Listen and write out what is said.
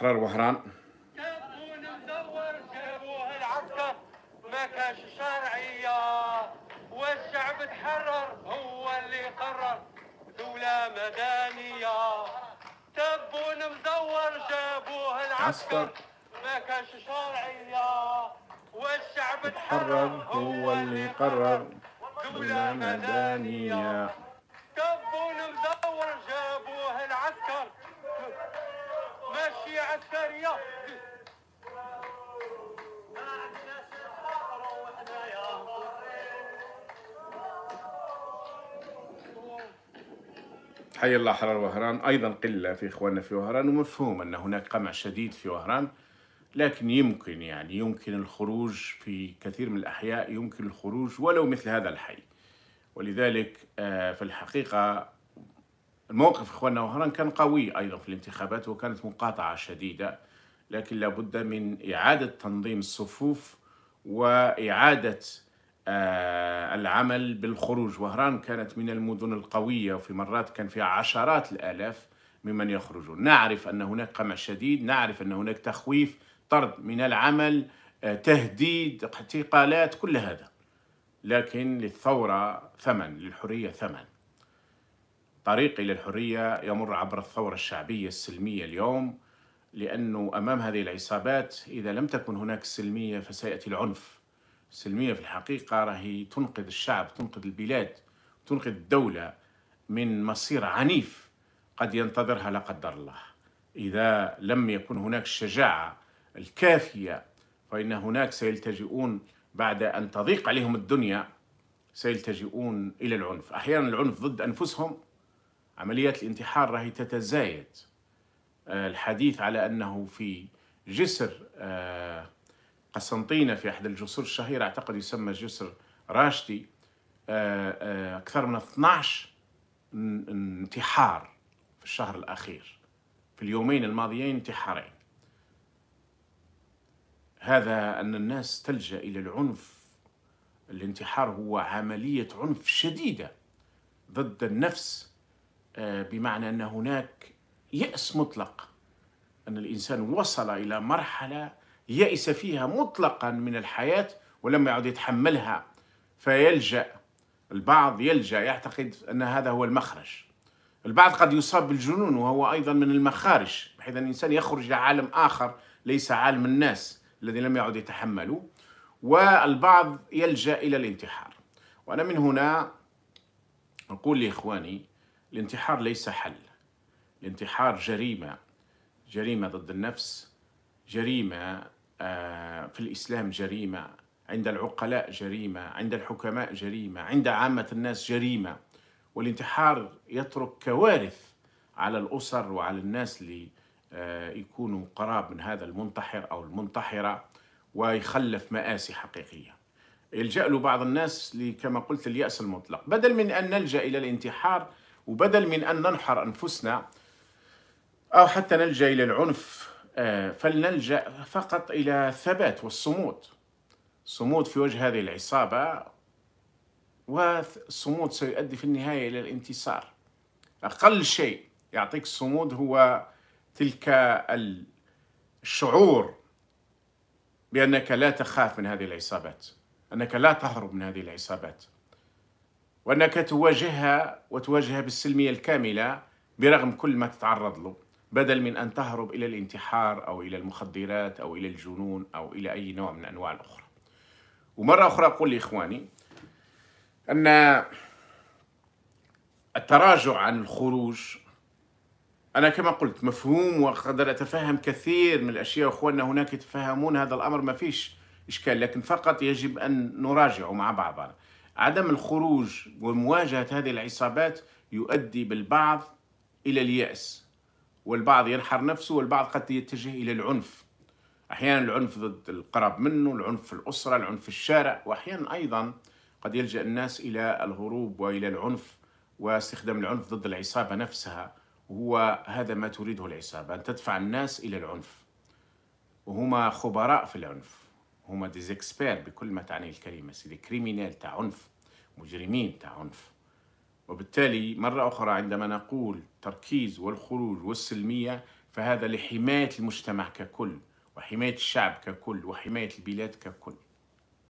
حرار وهران شرعية والشعب تحرر هو اللي قرر دولة مدنية تبون مدور جابوه العسكر ما كانش شرعية والشعب تحرر هو اللي قرر دولة مدنية عسكريه حي الله حرار وهران ايضا قله في اخواننا في وهران ومفهوم ان هناك قمع شديد في وهران لكن يمكن يعني يمكن الخروج في كثير من الاحياء يمكن الخروج ولو مثل هذا الحي ولذلك آه، في الحقيقه موقف اخواننا وهران كان قوي ايضا في الانتخابات وكانت مقاطعه شديده لكن لابد من اعاده تنظيم الصفوف واعاده آه، العمل بالخروج وهران كانت من المدن القوية وفي مرات كان فيها عشرات الآلاف ممن يخرجون نعرف أن هناك قمع شديد نعرف أن هناك تخويف طرد من العمل آه، تهديد اعتقالات كل هذا لكن للثورة ثمن للحرية ثمن طريق إلى الحرية يمر عبر الثورة الشعبية السلمية اليوم لأنه أمام هذه العصابات إذا لم تكن هناك سلمية فسيأتي العنف السلمية في الحقيقة راهي تنقذ الشعب تنقذ البلاد تنقذ الدولة من مصير عنيف قد ينتظرها لا قدر الله إذا لم يكن هناك الشجاعة الكافية فإن هناك سيلتجئون بعد أن تضيق عليهم الدنيا سيلتجئون إلى العنف أحيانا العنف ضد أنفسهم عمليات الانتحار راهي تتزايد آه، الحديث على أنه في جسر آه، قسنطينة في أحد الجسور الشهيرة أعتقد يسمى جسر راشدي آه، أكثر من 12 انتحار في الشهر الأخير في اليومين الماضيين انتحارين هذا أن الناس تلجأ إلى العنف الانتحار هو عملية عنف شديدة ضد النفس آه، بمعنى ان هناك ياس مطلق ان الانسان وصل الى مرحله يئس فيها مطلقا من الحياه ولم يعد يتحملها فيلجا البعض يلجا يعتقد ان هذا هو المخرج البعض قد يصاب بالجنون وهو ايضا من المخارج بحيث ان الانسان يخرج الى عالم اخر ليس عالم الناس الذي لم يعد يتحمله والبعض يلجا الى الانتحار وانا من هنا اقول لاخواني الانتحار ليس حل الانتحار جريمة جريمة ضد النفس جريمة آه، في الإسلام جريمة عند العقلاء جريمة عند الحكماء جريمة عند عامة الناس جريمة والانتحار يترك كوارث على الأسر وعلى الناس اللي آه، يكونوا قراب من هذا المنتحر أو المنتحرة ويخلف مآسي حقيقية يلجأ له بعض الناس كما قلت اليأس المطلق بدل من أن نلجأ إلى الانتحار وبدل من أن ننحر أنفسنا أو حتى نلجأ إلى العنف آه، فلنلجأ فقط إلى الثبات والصمود صمود في وجه هذه العصابة والصمود سيؤدي في النهاية إلى الانتصار أقل شيء يعطيك الصمود هو تلك الشعور بأنك لا تخاف من هذه العصابات أنك لا تهرب من هذه العصابات وأنك تواجهها وتواجهها بالسلمية الكاملة برغم كل ما تتعرض له بدل من أن تهرب إلى الانتحار أو إلى المخدرات أو إلى الجنون أو إلى أي نوع من أنواع الأخرى ومرة أخرى أقول لإخواني أن التراجع عن الخروج أنا كما قلت مفهوم وقدر أتفهم كثير من الأشياء أخواننا هناك يتفهمون هذا الأمر ما فيش إشكال لكن فقط يجب أن نراجع مع بعضنا عدم الخروج ومواجهة هذه العصابات يؤدي بالبعض إلى اليأس والبعض ينحر نفسه والبعض قد يتجه إلى العنف أحيانا العنف ضد القرب منه العنف في الأسرة العنف في الشارع وأحيانا أيضا قد يلجأ الناس إلى الهروب وإلى العنف واستخدام العنف ضد العصابة نفسها هو هذا ما تريده العصابة أن تدفع الناس إلى العنف وهما خبراء في العنف هما ديزيكسبير بكل ما تعنيه الكلمه سيدي كريمينال تاع عنف مجرمين تاع عنف وبالتالي مرة أخرى عندما نقول تركيز والخروج والسلمية فهذا لحماية المجتمع ككل وحماية الشعب ككل وحماية البلاد ككل